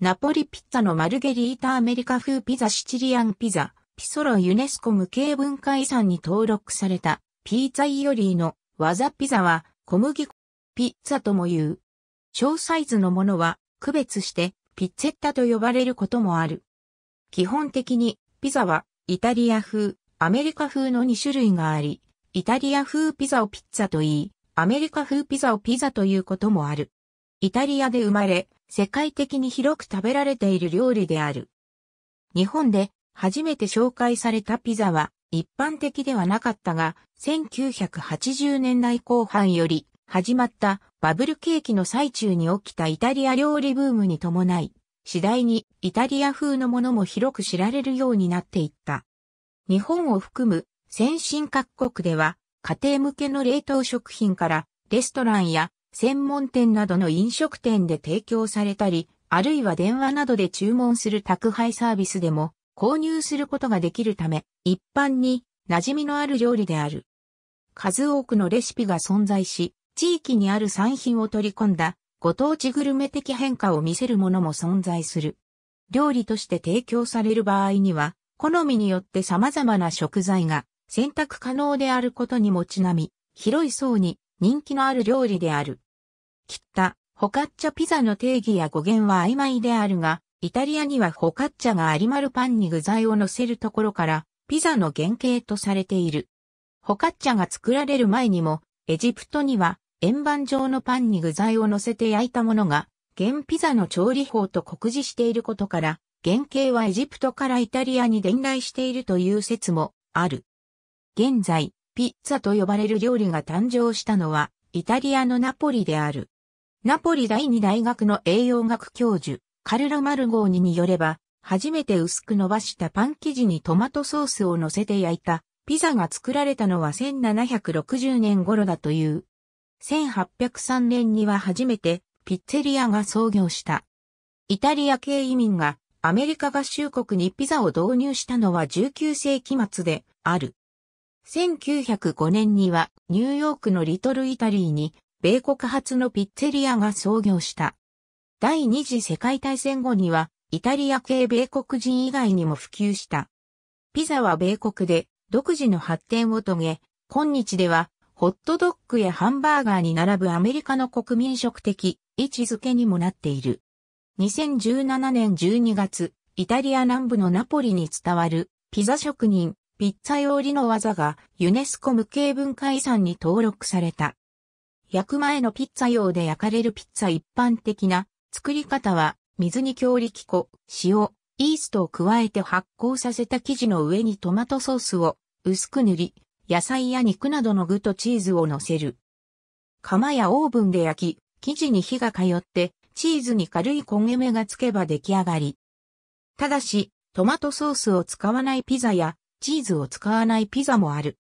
ナポリピッツァのマルゲリータアメリカ風ピザシチリアンピザ、ピソロユネスコ無形文化遺産に登録されたピーツァイオリーの技ピザは小麦粉ピッツァとも言う。小サイズのものは区別してピッツェッタと呼ばれることもある。基本的にピザはイタリア風、アメリカ風の2種類があり、イタリア風ピザをピッツァと言い、アメリカ風ピザをピザということもある。イタリアで生まれ、世界的に広く食べられている料理である。日本で初めて紹介されたピザは一般的ではなかったが、1980年代後半より始まったバブル景気の最中に起きたイタリア料理ブームに伴い、次第にイタリア風のものも広く知られるようになっていった。日本を含む先進各国では家庭向けの冷凍食品からレストランや専門店などの飲食店で提供されたり、あるいは電話などで注文する宅配サービスでも購入することができるため、一般に馴染みのある料理である。数多くのレシピが存在し、地域にある産品を取り込んだご当地グルメ的変化を見せるものも存在する。料理として提供される場合には、好みによって様々な食材が選択可能であることにもちなみ、広い層に人気のある料理である。きった、ホカッチャピザの定義や語源は曖昧であるが、イタリアにはホカッチャがありまるパンに具材を乗せるところから、ピザの原型とされている。ホカッチャが作られる前にも、エジプトには円盤状のパンに具材を乗せて焼いたものが、現ピザの調理法と酷似していることから、原型はエジプトからイタリアに伝来しているという説もある。現在、ピッツァと呼ばれる料理が誕生したのは、イタリアのナポリである。ナポリ第二大学の栄養学教授、カルラ・マルゴーニによれば、初めて薄く伸ばしたパン生地にトマトソースを乗せて焼いたピザが作られたのは1760年頃だという。1803年には初めてピッツェリアが創業した。イタリア系移民がアメリカ合衆国にピザを導入したのは19世紀末である。1905年にはニューヨークのリトルイタリーに米国発のピッツェリアが創業した。第二次世界大戦後にはイタリア系米国人以外にも普及した。ピザは米国で独自の発展を遂げ、今日ではホットドッグやハンバーガーに並ぶアメリカの国民食的位置づけにもなっている。2017年12月、イタリア南部のナポリに伝わるピザ職人ピッツァ用理の技がユネスコ無形文化遺産に登録された。焼く前のピッツァ用で焼かれるピッツァ一般的な作り方は水に強力粉、塩、イーストを加えて発酵させた生地の上にトマトソースを薄く塗り、野菜や肉などの具とチーズを乗せる。釜やオーブンで焼き、生地に火が通ってチーズに軽い焦げ目がつけば出来上がり。ただし、トマトソースを使わないピザやチーズを使わないピザもある。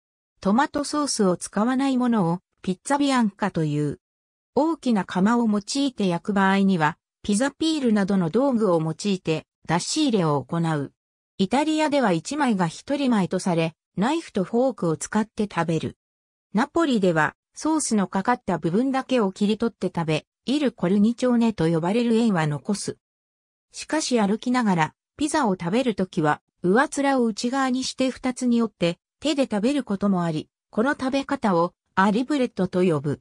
トマトソースを使わないものをピッツァビアンカという。大きな釜を用いて焼く場合には、ピザピールなどの道具を用いて出し入れを行う。イタリアでは1枚が1人前とされ、ナイフとフォークを使って食べる。ナポリではソースのかかった部分だけを切り取って食べ、イルコルニチョーネと呼ばれる縁は残す。しかし歩きながらピザを食べるときは、上面を内側にして二つに折って、手で食べることもあり、この食べ方をアリブレットと呼ぶ。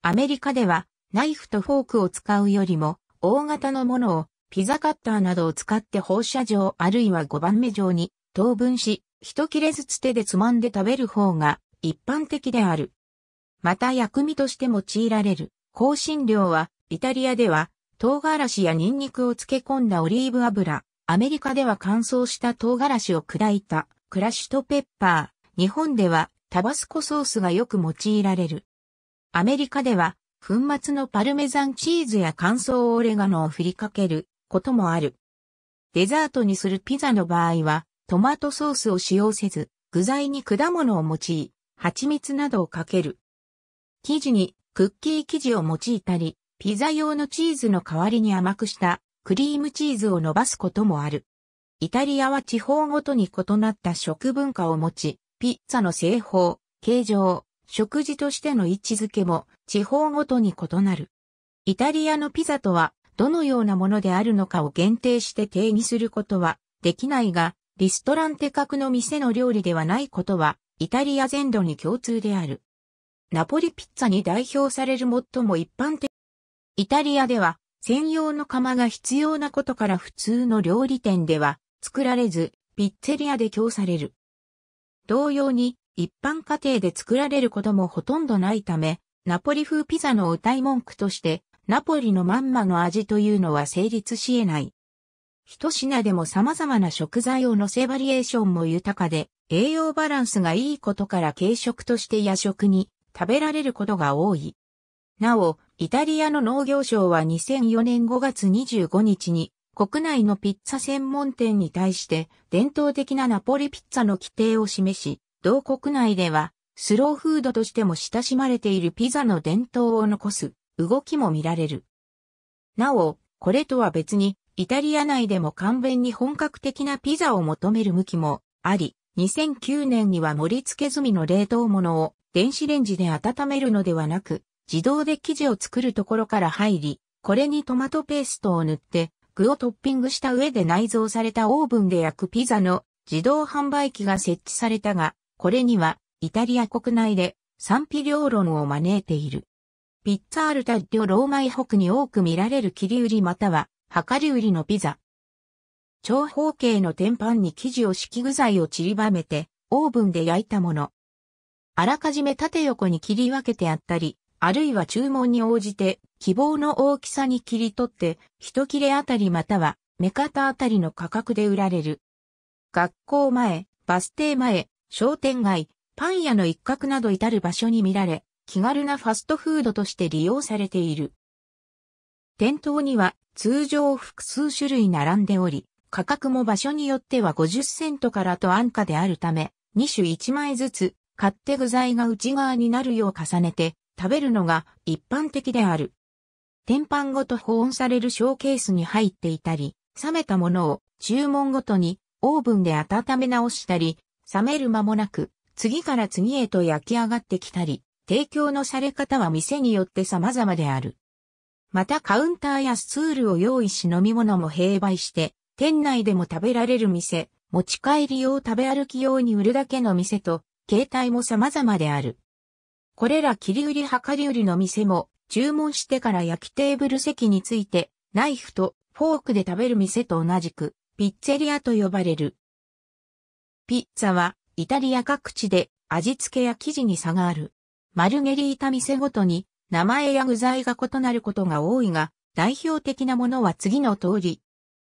アメリカでは、ナイフとフォークを使うよりも、大型のものを、ピザカッターなどを使って放射状あるいは5番目状に、等分し、一切れずつ手でつまんで食べる方が一般的である。また薬味として用いられる香辛料はイタリアでは唐辛子やニンニクを漬け込んだオリーブ油、アメリカでは乾燥した唐辛子を砕いたクラッシュとペッパー。日本ではタバスコソースがよく用いられる。アメリカでは粉末のパルメザンチーズや乾燥オレガノを振りかけることもある。デザートにするピザの場合はトマトソースを使用せず具材に果物を用い蜂蜜などをかける。生地にクッキー生地を用いたりピザ用のチーズの代わりに甘くしたクリームチーズを伸ばすこともある。イタリアは地方ごとに異なった食文化を持ち、ピッツァの製法、形状、食事としての位置づけも地方ごとに異なる。イタリアのピザとはどのようなものであるのかを限定して定義することはできないが、リストランテ格の店の料理ではないことはイタリア全土に共通である。ナポリピッツァに代表される最も一般的。イタリアでは専用の釜が必要なことから普通の料理店では作られず、ピッツェリアで供される。同様に、一般家庭で作られることもほとんどないため、ナポリ風ピザの歌い文句として、ナポリのまんまの味というのは成立し得ない。一品でも様々な食材を乗せバリエーションも豊かで、栄養バランスがいいことから軽食として夜食に食べられることが多い。なお、イタリアの農業省は2004年5月25日に国内のピッツァ専門店に対して伝統的なナポリピッツァの規定を示し、同国内ではスローフードとしても親しまれているピザの伝統を残す動きも見られる。なお、これとは別にイタリア内でも簡便に本格的なピザを求める向きもあり、2009年には盛り付け済みの冷凍物を電子レンジで温めるのではなく、自動で生地を作るところから入り、これにトマトペーストを塗って、具をトッピングした上で内蔵されたオーブンで焼くピザの自動販売機が設置されたが、これにはイタリア国内で賛否両論を招いている。ピッツァールタッドョローマイ北に多く見られる切り売りまたは量り売りのピザ。長方形の天板に生地を敷き具材を散りばめて、オーブンで焼いたもの。あらかじめ縦横に切り分けてあったり、あるいは注文に応じて希望の大きさに切り取って、一切れあたりまたは目方あたりの価格で売られる。学校前、バス停前、商店街、パン屋の一角など至る場所に見られ、気軽なファストフードとして利用されている。店頭には通常複数種類並んでおり、価格も場所によっては50セントからと安価であるため、2種1枚ずつ買って具材が内側になるよう重ねて食べるのが一般的である。天板ごと保温されるショーケースに入っていたり、冷めたものを注文ごとにオーブンで温め直したり、冷める間もなく次から次へと焼き上がってきたり、提供のされ方は店によって様々である。またカウンターやスツールを用意し飲み物も併売して、店内でも食べられる店、持ち帰り用食べ歩き用に売るだけの店と、形態も様々である。これら切り売り量り売りの店も、注文してから焼きテーブル席について、ナイフとフォークで食べる店と同じく、ピッツェリアと呼ばれる。ピッツァは、イタリア各地で味付けや生地に差がある。マルゲリータ店ごとに、名前や具材が異なることが多いが、代表的なものは次の通り。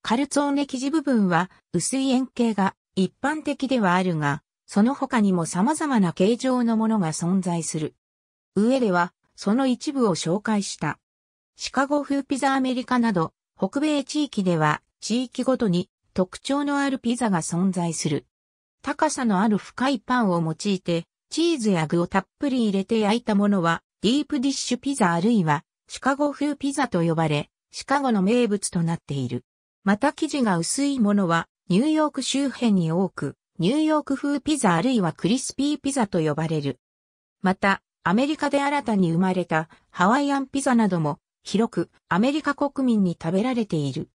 カルツォーネ生地部分は薄い円形が一般的ではあるが、その他にも様々な形状のものが存在する。上では、その一部を紹介した。シカゴ風ピザアメリカなど、北米地域では、地域ごとに特徴のあるピザが存在する。高さのある深いパンを用いて、チーズや具をたっぷり入れて焼いたものは、ディープディッシュピザあるいは、シカゴ風ピザと呼ばれ、シカゴの名物となっている。また生地が薄いものは、ニューヨーク周辺に多く、ニューヨーク風ピザあるいはクリスピーピザと呼ばれる。また、アメリカで新たに生まれたハワイアンピザなども広くアメリカ国民に食べられている。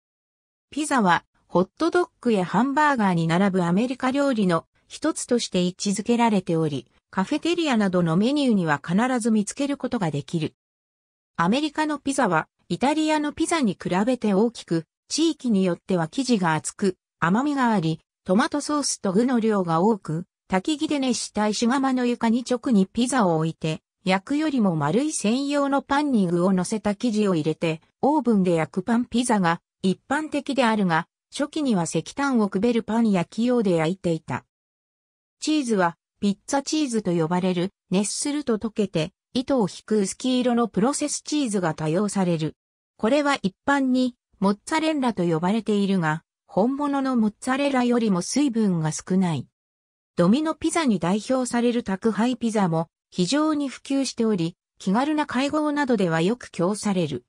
ピザはホットドッグやハンバーガーに並ぶアメリカ料理の一つとして位置づけられており、カフェテリアなどのメニューには必ず見つけることができる。アメリカのピザはイタリアのピザに比べて大きく、地域によっては生地が厚く、甘みがあり、トマトソースと具の量が多く、焚き木で熱した石窯の床に直にピザを置いて、焼くよりも丸い専用のパンに具を乗せた生地を入れて、オーブンで焼くパンピザが一般的であるが、初期には石炭をくべるパン焼き用で焼いていた。チーズは、ピッツァチーズと呼ばれる、熱すると溶けて、糸を引く薄黄色のプロセスチーズが多用される。これは一般に、モッツァレンラと呼ばれているが、本物のモッツァレラよりも水分が少ない。ドミノピザに代表される宅配ピザも非常に普及しており、気軽な会合などではよく供される。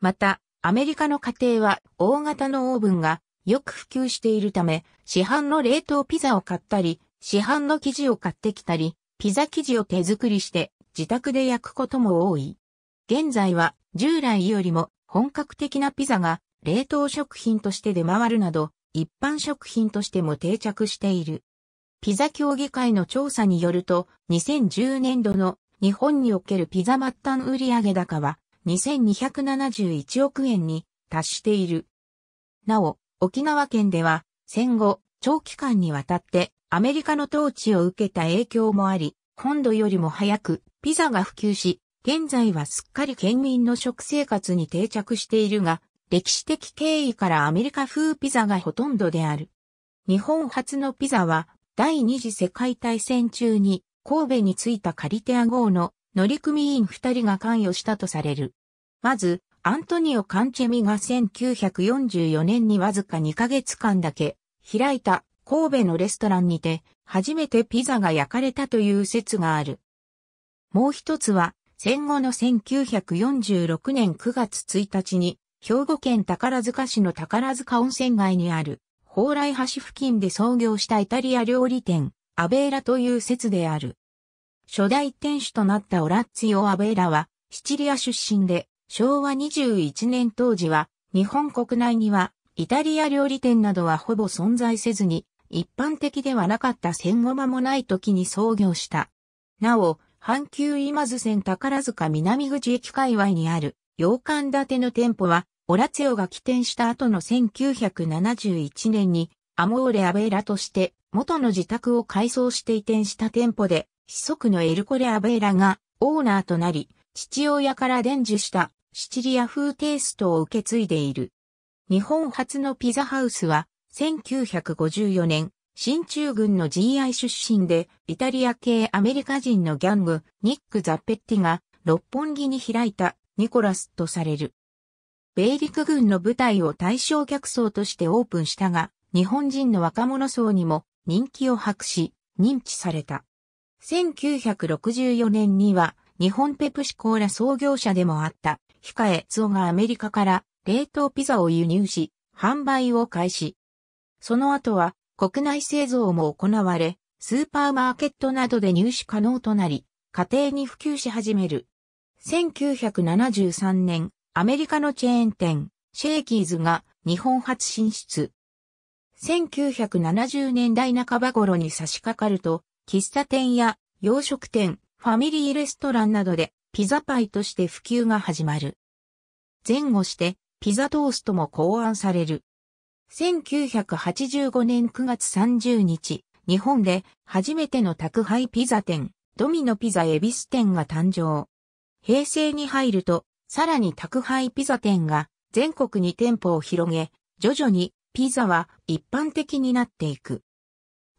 また、アメリカの家庭は大型のオーブンがよく普及しているため、市販の冷凍ピザを買ったり、市販の生地を買ってきたり、ピザ生地を手作りして自宅で焼くことも多い。現在は従来よりも本格的なピザが冷凍食品として出回るなど、一般食品としても定着している。ピザ協議会の調査によると、2010年度の日本におけるピザ末端売上高は2271億円に達している。なお、沖縄県では戦後長期間にわたってアメリカの統治を受けた影響もあり、本土よりも早くピザが普及し、現在はすっかり県民の食生活に定着しているが、歴史的経緯からアメリカ風ピザがほとんどである。日本初のピザは第二次世界大戦中に神戸に着いたカリテア号の乗組員二人が関与したとされる。まず、アントニオ・カンチェミが1944年にわずか2ヶ月間だけ開いた神戸のレストランにて初めてピザが焼かれたという説がある。もう一つは戦後の1946年9月1日に兵庫県宝塚市の宝塚温泉街にある、蓬莱橋付近で創業したイタリア料理店、アベーラという説である。初代店主となったオラッツィオ・アベーラは、シチリア出身で、昭和21年当時は、日本国内には、イタリア料理店などはほぼ存在せずに、一般的ではなかった戦後間もない時に創業した。なお、阪急今津線宝塚南口駅界隈にある洋館建ての店舗は、オラツヨが起点した後の1971年に、アモーレ・アベーラとして、元の自宅を改装して移転した店舗で、子息のエルコレ・アベーラがオーナーとなり、父親から伝授したシチリア風テイストを受け継いでいる。日本初のピザハウスは、1954年、新中軍の GI 出身で、イタリア系アメリカ人のギャング、ニック・ザッペッティが、六本木に開いたニコラスとされる。米陸軍の部隊を対象客層としてオープンしたが、日本人の若者層にも人気を博し、認知された。1964年には、日本ペプシコーラ創業者でもあった、ヒカエツオがアメリカから冷凍ピザを輸入し、販売を開始。その後は、国内製造も行われ、スーパーマーケットなどで入手可能となり、家庭に普及し始める。1973年、アメリカのチェーン店、シェーキーズが日本初進出。1970年代半ば頃に差し掛かると、喫茶店や洋食店、ファミリーレストランなどでピザパイとして普及が始まる。前後してピザトーストも考案される。1985年9月30日、日本で初めての宅配ピザ店、ドミノピザエビス店が誕生。平成に入ると、さらに宅配ピザ店が全国に店舗を広げ、徐々にピザは一般的になっていく。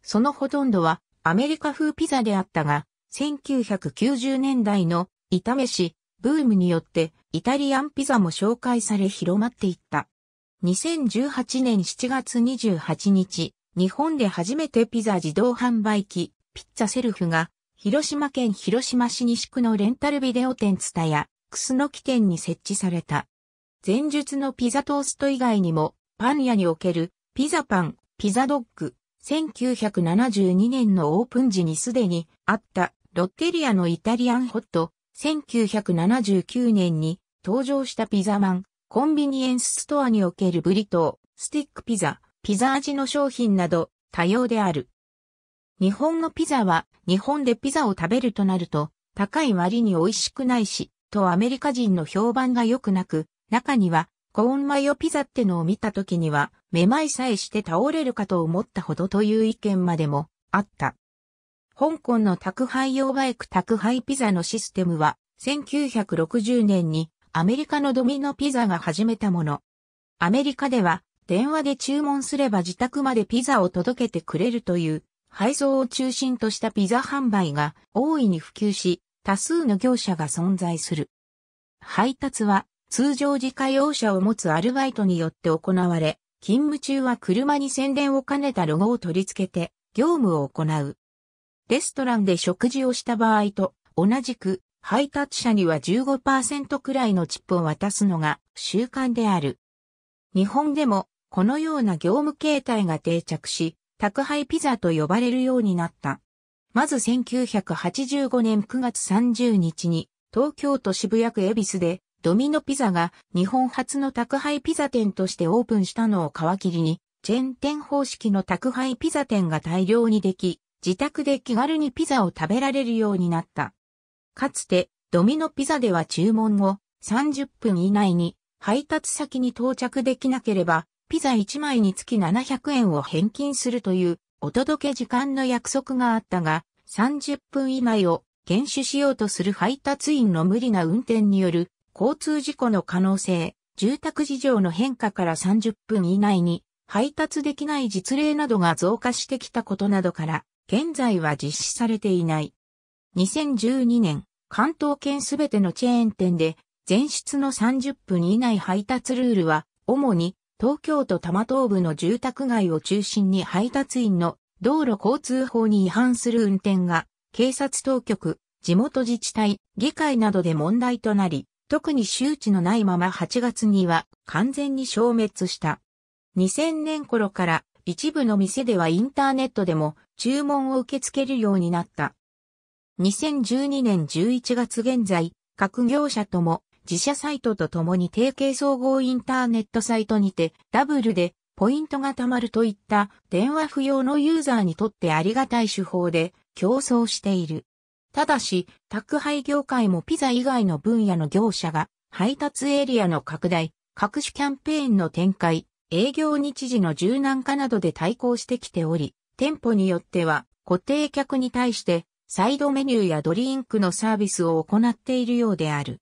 そのほとんどはアメリカ風ピザであったが、1990年代の炒めし、ブームによってイタリアンピザも紹介され広まっていった。2018年7月28日、日本で初めてピザ自動販売機、ピッツァセルフが広島県広島市西区のレンタルビデオ店ツタヤ、クスノキ店に設置された。前述のピザトースト以外にも、パン屋におけるピザパン、ピザドッグ、1972年のオープン時にすでにあったロッテリアのイタリアンホット、1979年に登場したピザマン、コンビニエンスストアにおけるブリトー、スティックピザ、ピザ味の商品など多様である。日本のピザは日本でピザを食べるとなると高い割に美味しくないし、とアメリカ人の評判が良くなく、中にはコーンマヨピザってのを見た時にはめまいさえして倒れるかと思ったほどという意見までもあった。香港の宅配用バイク宅配ピザのシステムは1960年にアメリカのドミノピザが始めたもの。アメリカでは電話で注文すれば自宅までピザを届けてくれるという配送を中心としたピザ販売が大いに普及し、多数の業者が存在する。配達は通常自家用車を持つアルバイトによって行われ、勤務中は車に宣伝を兼ねたロゴを取り付けて業務を行う。レストランで食事をした場合と同じく配達者には15%くらいのチップを渡すのが習慣である。日本でもこのような業務形態が定着し、宅配ピザと呼ばれるようになった。まず1985年9月30日に東京都渋谷区恵比寿でドミノピザが日本初の宅配ピザ店としてオープンしたのを皮切りにチェーン店方式の宅配ピザ店が大量にでき自宅で気軽にピザを食べられるようになった。かつてドミノピザでは注文後30分以内に配達先に到着できなければピザ1枚につき700円を返金するというお届け時間の約束があったが、30分以内を厳守しようとする配達員の無理な運転による交通事故の可能性、住宅事情の変化から30分以内に配達できない実例などが増加してきたことなどから、現在は実施されていない。2012年、関東圏すべてのチェーン店で、前出の30分以内配達ルールは、主に東京都多摩東部の住宅街を中心に配達員の道路交通法に違反する運転が、警察当局、地元自治体、議会などで問題となり、特に周知のないまま8月には完全に消滅した。2000年頃から一部の店ではインターネットでも注文を受け付けるようになった。2012年11月現在、各業者とも自社サイトとともに提携総合インターネットサイトにて、ダブルでポイントが貯まるといった電話不要のユーザーにとってありがたい手法で競争している。ただし、宅配業界もピザ以外の分野の業者が配達エリアの拡大、各種キャンペーンの展開、営業日時の柔軟化などで対抗してきており、店舗によっては固定客に対してサイドメニューやドリンクのサービスを行っているようである。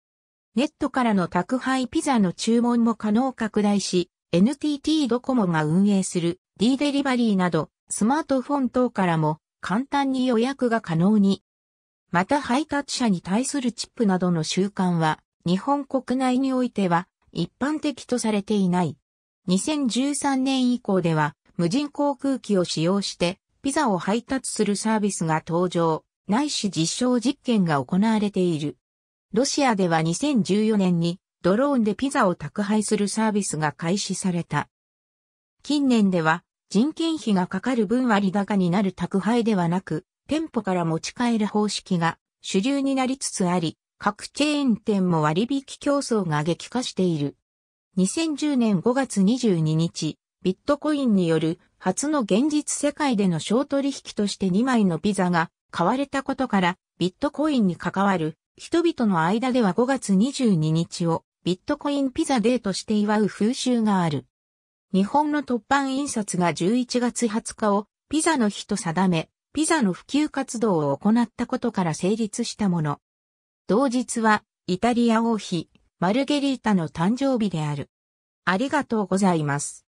ネットからの宅配ピザの注文も可能拡大し、NTT ドコモが運営する D デリバリーなど、スマートフォン等からも簡単に予約が可能に。また配達者に対するチップなどの習慣は、日本国内においては一般的とされていない。2013年以降では、無人航空機を使用して、ピザを配達するサービスが登場、ないし実証実験が行われている。ロシアでは2014年にドローンでピザを宅配するサービスが開始された。近年では人件費がかかる分割高になる宅配ではなく、店舗から持ち帰る方式が主流になりつつあり、各チェーン店も割引競争が激化している。2010年5月22日、ビットコインによる初の現実世界での小取引として2枚のピザが買われたことから、ビットコインに関わる人々の間では5月22日をビットコインピザデーとして祝う風習がある。日本の突版印刷が11月20日をピザの日と定め、ピザの普及活動を行ったことから成立したもの。同日はイタリア王妃マルゲリータの誕生日である。ありがとうございます。